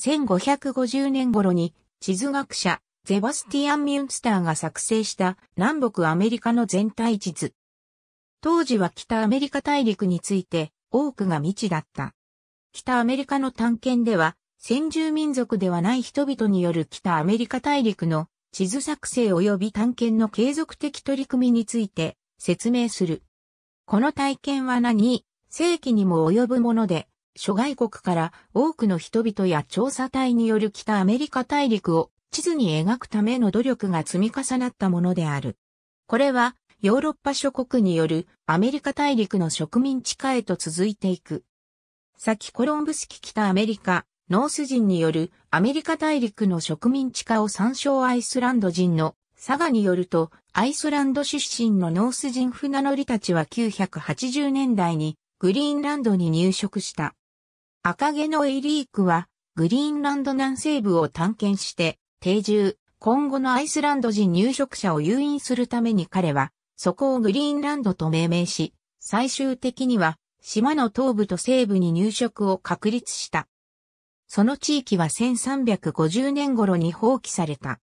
1550年頃に地図学者ゼバスティアン・ミュンスターが作成した南北アメリカの全体地図。当時は北アメリカ大陸について多くが未知だった。北アメリカの探検では先住民族ではない人々による北アメリカ大陸の地図作成及び探検の継続的取り組みについて説明する。この体験は何世紀にも及ぶもので、諸外国から多くの人々や調査隊による北アメリカ大陸を地図に描くための努力が積み重なったものである。これはヨーロッパ諸国によるアメリカ大陸の植民地化へと続いていく。先コロンブス期北アメリカ、ノース人によるアメリカ大陸の植民地化を参照アイスランド人の佐賀によると、アイスランド出身のノース人船乗りたちは980年代にグリーンランドに入植した。赤毛のエリークは、グリーンランド南西部を探検して、定住、今後のアイスランド人入植者を誘引するために彼は、そこをグリーンランドと命名し、最終的には、島の東部と西部に入植を確立した。その地域は1350年頃に放棄された。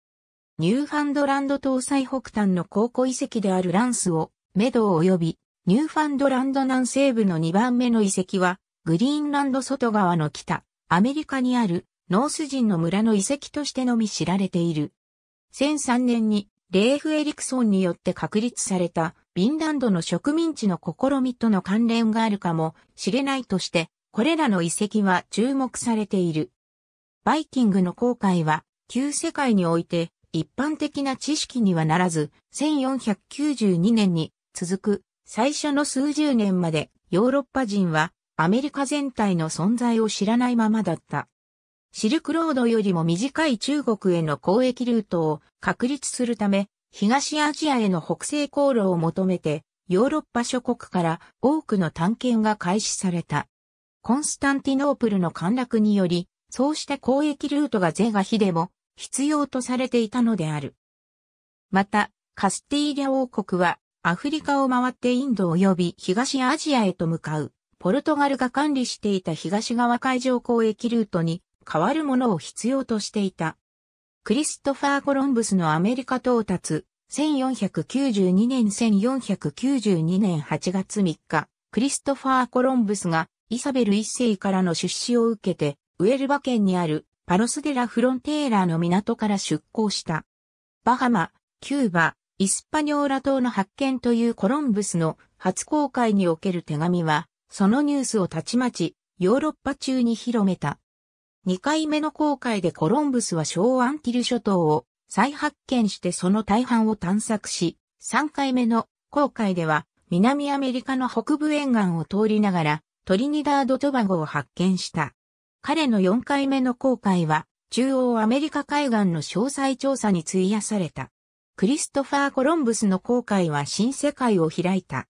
ニューファンドランド東西北端の高校遺跡であるランスを、メドを及び、ニューファンドランド南西部の2番目の遺跡は、グリーンランド外側の北、アメリカにあるノース人の村の遺跡としてのみ知られている。1 0 0 3年にレーフ・エリクソンによって確立されたビィンランドの植民地の試みとの関連があるかもしれないとして、これらの遺跡は注目されている。バイキングの航海は旧世界において一般的な知識にはならず、1492年に続く最初の数十年までヨーロッパ人はアメリカ全体の存在を知らないままだった。シルクロードよりも短い中国への交易ルートを確立するため、東アジアへの北西航路を求めて、ヨーロッパ諸国から多くの探検が開始された。コンスタンティノープルの陥落により、そうした交易ルートが是が非でも必要とされていたのである。また、カスティーリャ王国はアフリカを回ってインド及び東アジアへと向かうポルトガルが管理していた東側海上交易ルートに変わるものを必要としていた。クリストファー・コロンブスのアメリカ到達、1492年1492年8月3日、クリストファー・コロンブスがイサベル一世からの出資を受けて、ウェルバ県にあるパロスデラ・フロンテーラの港から出港した。バハマ、キューバ、イスパニョーラ島の発見というコロンブスの初公開における手紙は、そのニュースをたちまちヨーロッパ中に広めた。2回目の航海でコロンブスは小アンティル諸島を再発見してその大半を探索し、3回目の航海では南アメリカの北部沿岸を通りながらトリニダード・トバゴを発見した。彼の4回目の航海は中央アメリカ海岸の詳細調査に費やされた。クリストファー・コロンブスの航海は新世界を開いた。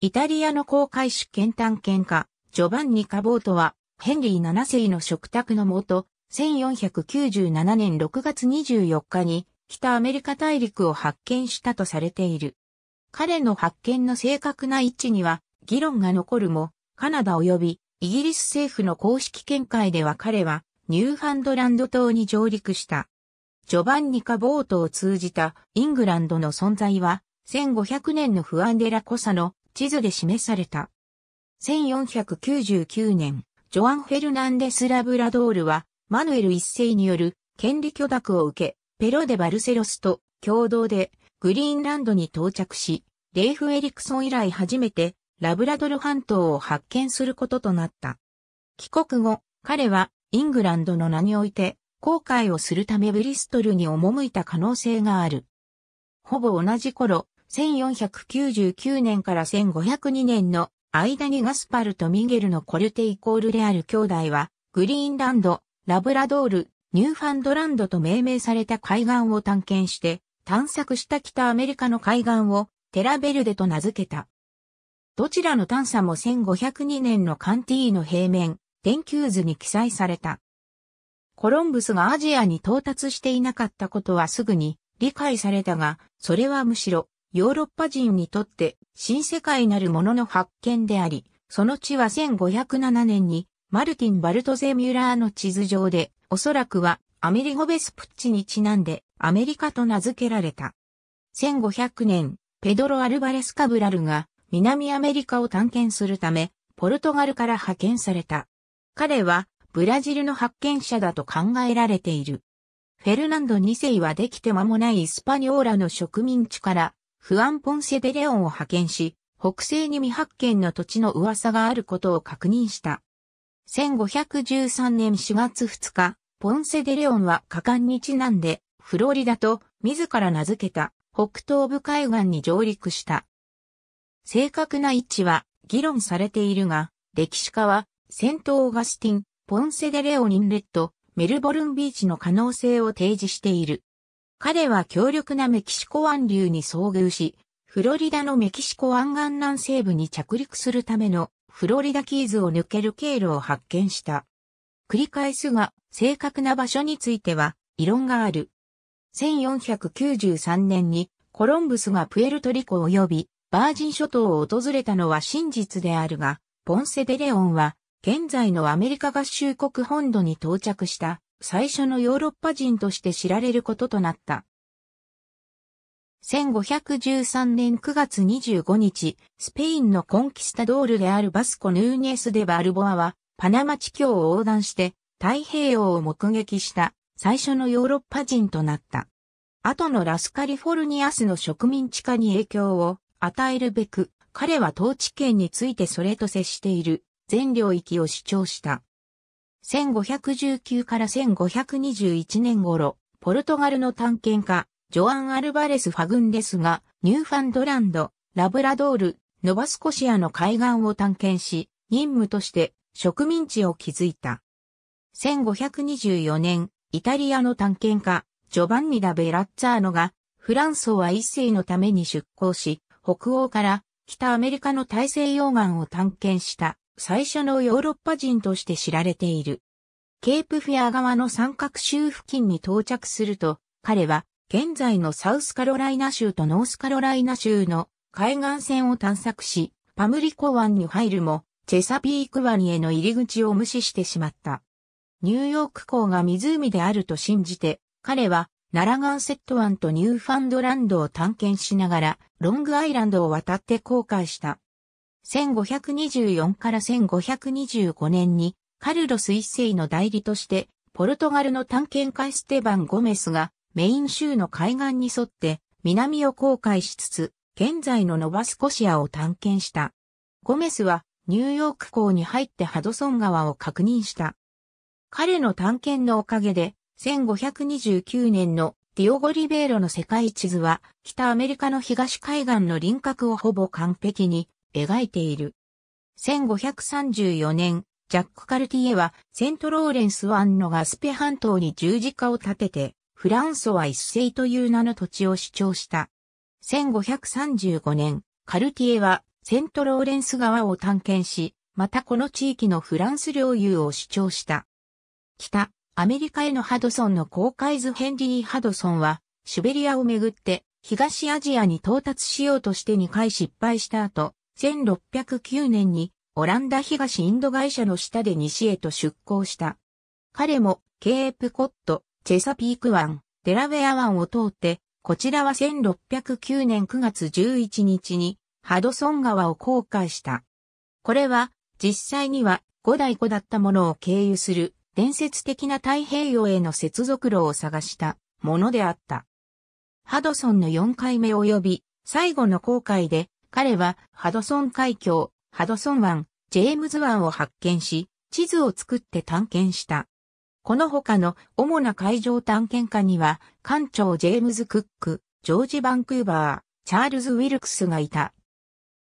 イタリアの公開主権探検家、ジョバンニ・カボートは、ヘンリー7世の食卓のもと、1497年6月24日に、北アメリカ大陸を発見したとされている。彼の発見の正確な位置には、議論が残るも、カナダ及びイギリス政府の公式見解では彼は、ニューファンドランド島に上陸した。ジョバンニ・カボートを通じたイングランドの存在は、1500年のフアンデラ・コサの地図で示された。1499年、ジョアン・フェルナンデス・ラブラドールは、マヌエル一世による権利許諾を受け、ペロデ・バルセロスと共同でグリーンランドに到着し、レイフ・エリクソン以来初めてラブラドル半島を発見することとなった。帰国後、彼はイングランドの名において航海をするためブリストルに赴いた可能性がある。ほぼ同じ頃、1499年から1502年の間にガスパルとミゲルのコルテイコールレアル兄弟は、グリーンランド、ラブラドール、ニューファンドランドと命名された海岸を探検して、探索した北アメリカの海岸をテラベルデと名付けた。どちらの探査も1502年のカンティーの平面、天球図に記載された。コロンブスがアジアに到達していなかったことはすぐに理解されたが、それはむしろヨーロッパ人にとって新世界なるものの発見であり、その地は1507年にマルティン・バルトゼ・ミュラーの地図上で、おそらくはアメリゴ・ベスプッチにちなんでアメリカと名付けられた。1500年、ペドロ・アルバレス・カブラルが南アメリカを探検するため、ポルトガルから派遣された。彼はブラジルの発見者だと考えられている。フェルナンド2世はできて間もないイスパニョーラの植民地からフアン・ポンセ・デ・レオンを派遣し、北西に未発見の土地の噂があることを確認した。1513年4月2日、ポンセ・デ・レオンは果敢にちなんで、フロリダと自ら名付けた北東部海岸に上陸した。正確な位置は議論されているが、歴史家はセント・オーガスティン、ポンセ・デ・レオニンレッド、メルボルンビーチの可能性を提示している。彼は強力なメキシコ湾流に遭遇し、フロリダのメキシコ湾岸南西部に着陸するためのフロリダキーズを抜ける経路を発見した。繰り返すが、正確な場所については、異論がある。1493年に、コロンブスがプエルトリコ及び、バージン諸島を訪れたのは真実であるが、ポンセデレオンは、現在のアメリカ合衆国本土に到着した最初のヨーロッパ人として知られることとなった。1513年9月25日、スペインのコンキスタドールであるバスコ・ヌーニス・デ・バルボアは、パナマ地峡を横断して太平洋を目撃した最初のヨーロッパ人となった。後のラスカリフォルニアスの植民地化に影響を与えるべく、彼は統治権についてそれと接している全領域を主張した。1519から1521年頃、ポルトガルの探検家、ジョアン・アルバレス・ファグンデスが、ニューファンドランド、ラブラドール、ノバスコシアの海岸を探検し、任務として植民地を築いた。1524年、イタリアの探検家、ジョバンニ・ダ・ベラッツァーノが、フランソは一世のために出港し、北欧から北アメリカの大西洋岸を探検した最初のヨーロッパ人として知られている。ケープフェア側の三角州付近に到着すると、彼は現在のサウスカロライナ州とノースカロライナ州の海岸線を探索し、パムリコ湾に入るも、チェサピーク湾への入り口を無視してしまった。ニューヨーク港が湖であると信じて、彼はナラガンセット湾とニューファンドランドを探検しながら、ロングアイランドを渡って航海した。1524から1525年にカルロス一世の代理としてポルトガルの探検家ステバン・ゴメスがメイン州の海岸に沿って南を航海しつつ現在のノバスコシアを探検した。ゴメスはニューヨーク港に入ってハドソン川を確認した。彼の探検のおかげで1529年のディオゴリベーロの世界地図は北アメリカの東海岸の輪郭をほぼ完璧に描いている。1534年、ジャック・カルティエはセントローレンス湾のガスペ半島に十字架を立てて、フランソワ一世という名の土地を主張した。1535年、カルティエはセントローレンス川を探検し、またこの地域のフランス領有を主張した。北、アメリカへのハドソンの航海図ヘンリー・ハドソンは、シベリアをめぐって、東アジアに到達しようとして2回失敗した後、1609年にオランダ東インド会社の下で西へと出港した。彼もケープコット、チェサピーク湾、デラウェア湾を通って、こちらは1609年9月11日にハドソン川を航海した。これは実際には5代5だったものを経由する伝説的な太平洋への接続路を探したものであった。ハドソンの4回目及び最後の航海で彼はハドソン海峡、ハドソン湾、ジェームズ湾を発見し、地図を作って探検した。この他の主な海上探検家には、艦長ジェームズ・クック、ジョージ・バンクーバー、チャールズ・ウィルクスがいた。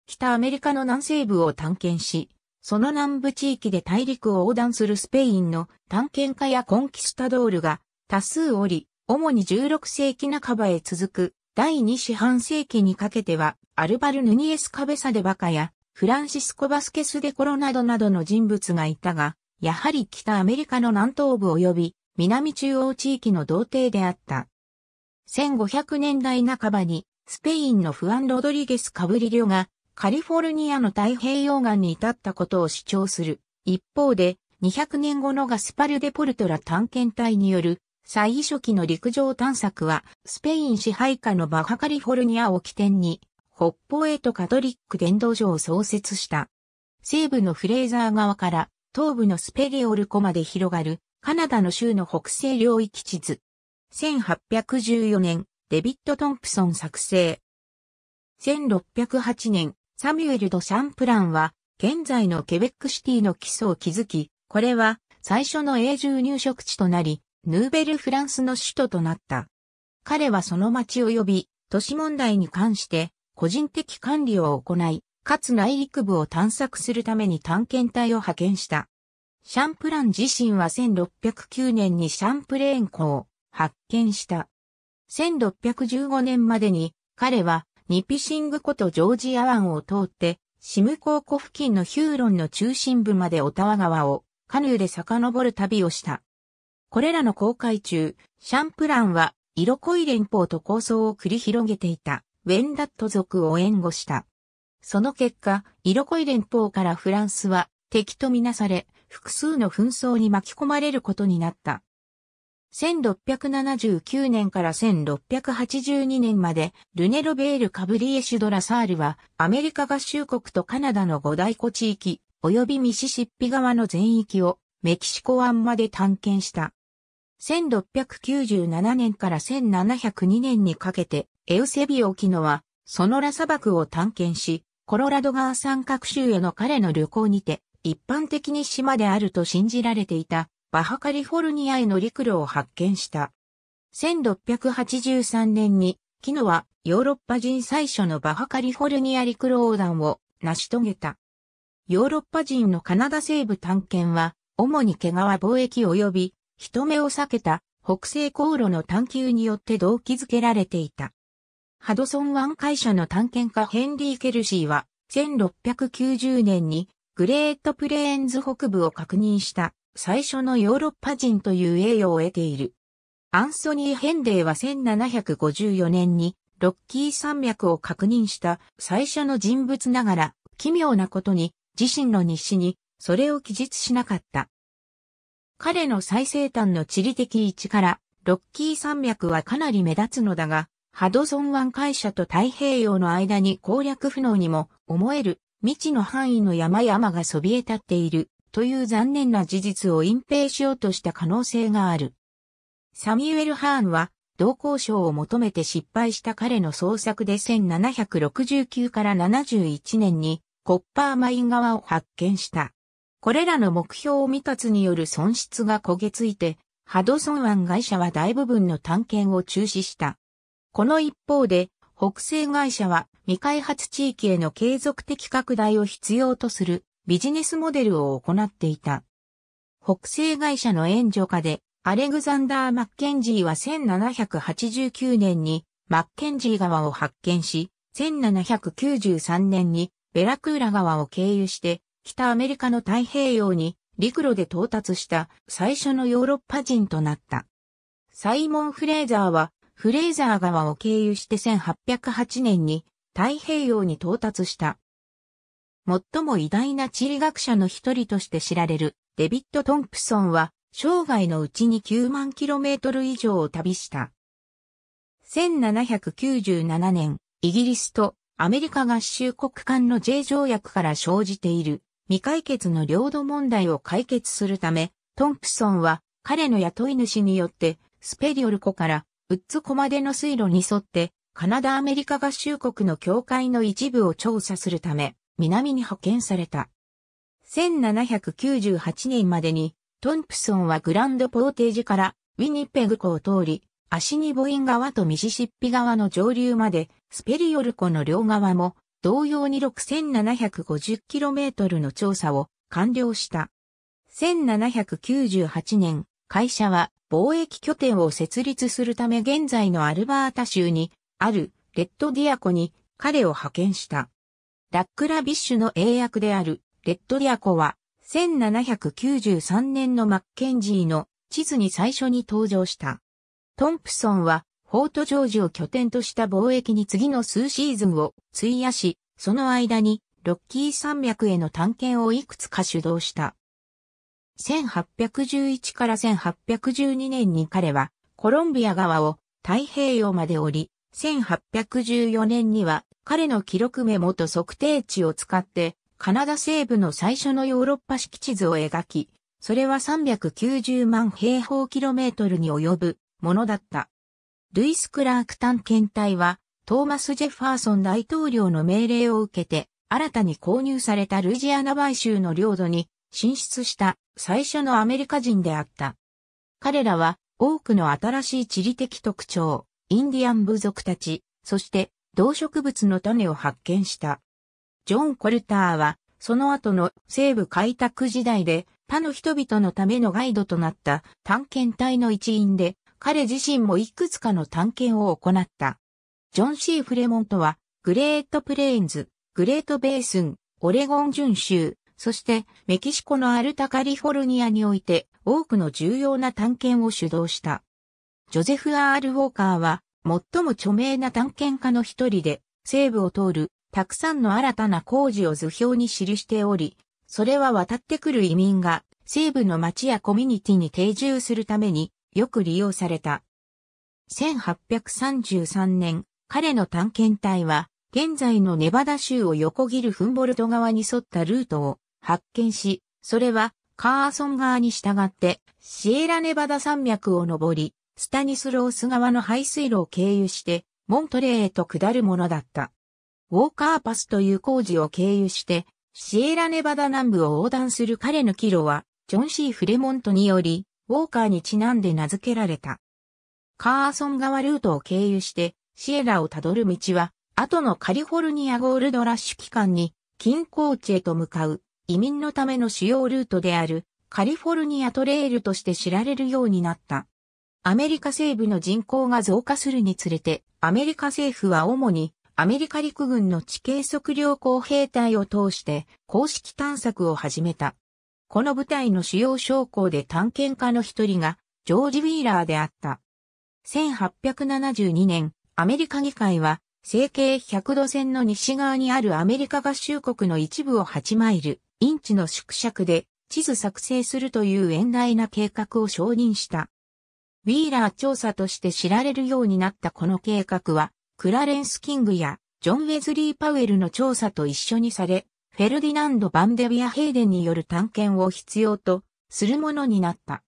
北アメリカの南西部を探検し、その南部地域で大陸を横断するスペインの探検家やコンキスタドールが多数おり、主に16世紀半ばへ続く第2四半世紀にかけては、アルバル・ヌニエス・カベサデバカや、フランシスコ・バスケス・デコロなどなどの人物がいたが、やはり北アメリカの南東部及び南中央地域の童貞であった。1500年代半ばに、スペインのフアン・ロドリゲス・カブリリョが、カリフォルニアの太平洋岸に至ったことを主張する。一方で、200年後のガスパル・デ・ポルトラ探検隊による最初期の陸上探索は、スペイン支配下のバハカリフォルニアを起点に、北方へとカトリック伝道所を創設した。西部のフレーザー側から東部のスペリオル湖まで広がるカナダの州の北西領域地図。1814年、デビッド・トンプソン作成。1608年、サミュエル・ド・シャンプランは、現在のケベックシティの基礎を築き、これは最初の永住入植地となり、ヌーベルフランスの首都となった。彼はその町及び、都市問題に関して、個人的管理を行い、かつ内陸部を探索するために探検隊を派遣した。シャンプラン自身は1609年にシャンプレーン湖を発見した。1615年までに彼はニピシング湖とジョージア湾を通ってシムコ湖付近のヒューロンの中心部までオタワ川をカヌーで遡る旅をした。これらの公開中、シャンプランは、色濃い連邦と構想を繰り広げていた、ウェンダット族を援護した。その結果、色濃い連邦からフランスは、敵とみなされ、複数の紛争に巻き込まれることになった。1679年から1682年まで、ルネロベール・カブリエ・シュドラ・サールは、アメリカ合衆国とカナダの五大湖地域、及びミシシッピ川の全域を、メキシコ湾まで探検した。1697年から1702年にかけて、エウセビオ・キノは、ソノラ砂漠を探検し、コロラド川三角州への彼の旅行にて、一般的に島であると信じられていた、バハカリフォルニアへの陸路を発見した。1683年に、キノはヨーロッパ人最初のバハカリフォルニア陸路横断を成し遂げた。ヨーロッパ人のカナダ西部探検は、主に毛皮貿易及び人目を避けた北西航路の探求によって動機づけられていた。ハドソン湾会社の探検家ヘンリー・ケルシーは1690年にグレートプレーンズ北部を確認した最初のヨーロッパ人という栄誉を得ている。アンソニー・ヘンデーは1754年にロッキー山脈を確認した最初の人物ながら奇妙なことに自身の日誌にそれを記述しなかった。彼の最西端の地理的位置から、ロッキー山脈はかなり目立つのだが、ハドソン湾会社と太平洋の間に攻略不能にも思える未知の範囲の山々がそびえ立っているという残念な事実を隠蔽しようとした可能性がある。サミュエル・ハーンは同交渉を求めて失敗した彼の創作で1769から71年にコッパーマイン側を発見した。これらの目標を未達による損失が焦げついて、ハドソン湾会社は大部分の探検を中止した。この一方で、北西会社は未開発地域への継続的拡大を必要とするビジネスモデルを行っていた。北西会社の援助下で、アレグザンダー・マッケンジーは1789年にマッケンジー川を発見し、1793年にベラクーラ川を経由して北アメリカの太平洋に陸路で到達した最初のヨーロッパ人となった。サイモン・フレーザーはフレーザー川を経由して1808年に太平洋に到達した。最も偉大な地理学者の一人として知られるデビッド・トンプソンは生涯のうちに9万キロメートル以上を旅した。1797年、イギリスとアメリカ合衆国間の J 条約から生じている未解決の領土問題を解決するため、トンプソンは彼の雇い主によってスペリオル湖からウッズ湖までの水路に沿ってカナダアメリカ合衆国の境界の一部を調査するため南に派遣された。1798年までにトンプソンはグランドポーテージからウィニペグ湖を通り、アシニボイン川とミシシッピ川の上流までスペリオル湖の両側も同様に 6750km の調査を完了した。1798年、会社は貿易拠点を設立するため現在のアルバータ州にあるレッドディアコに彼を派遣した。ラックラビッシュの英訳であるレッドディアコは1793年のマッケンジーの地図に最初に登場した。トンプソンはフォートジョージを拠点とした貿易に次の数シーズンを費やし、その間にロッキー山脈への探検をいくつか主導した。1811から1812年に彼はコロンビア側を太平洋まで降り、1814年には彼の記録メモと測定値を使ってカナダ西部の最初のヨーロッパ式地図を描き、それは390万平方キロメートルに及ぶものだった。ルイス・クラーク探検隊は、トーマス・ジェファーソン大統領の命令を受けて、新たに購入されたルイジアナ買収の領土に進出した最初のアメリカ人であった。彼らは多くの新しい地理的特徴、インディアン部族たち、そして動植物の種を発見した。ジョン・コルターは、その後の西部開拓時代で他の人々のためのガイドとなった探検隊の一員で、彼自身もいくつかの探検を行った。ジョン・シー・フレモントは、グレート・プレインズ、グレート・ベースン、オレゴン巡州、そしてメキシコのアルタ・カリフォルニアにおいて多くの重要な探検を主導した。ジョゼフ・アール・ウォーカーは最も著名な探検家の一人で西部を通るたくさんの新たな工事を図表に記しており、それは渡ってくる移民が西部の町やコミュニティに定住するためによく利用された。1833年、彼の探検隊は、現在のネバダ州を横切るフンボルト側に沿ったルートを発見し、それはカーソン側に従ってシエラネバダ山脈を登り、スタニスロース側の排水路を経由してモントレーへと下るものだった。ウォーカーパスという工事を経由してシエラネバダ南部を横断する彼の帰路はジョン・シー・フレモントによりウォーカーにちなんで名付けられた。カーソン川ルートを経由してシエラをたどる道は、後のカリフォルニアゴールドラッシュ期間に近郊地へと向かう移民のための主要ルートであるカリフォルニアトレイルとして知られるようになった。アメリカ西部の人口が増加するにつれて、アメリカ政府は主にアメリカ陸軍の地形測量工兵隊を通して公式探索を始めた。この部隊の主要将校で探検家の一人が、ジョージ・ウィーラーであった。1872年、アメリカ議会は、成形100度線の西側にあるアメリカ合衆国の一部を8マイル、インチの縮尺で地図作成するという遠大な計画を承認した。ウィーラー調査として知られるようになったこの計画は、クラレンス・キングやジョン・ウェズリー・パウエルの調査と一緒にされ、フェルディナンド・バンデビア・ヘイデンによる探検を必要とするものになった。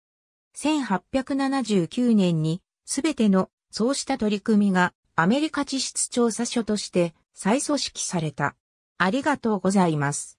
1879年にすべてのそうした取り組みがアメリカ地質調査所として再組織された。ありがとうございます。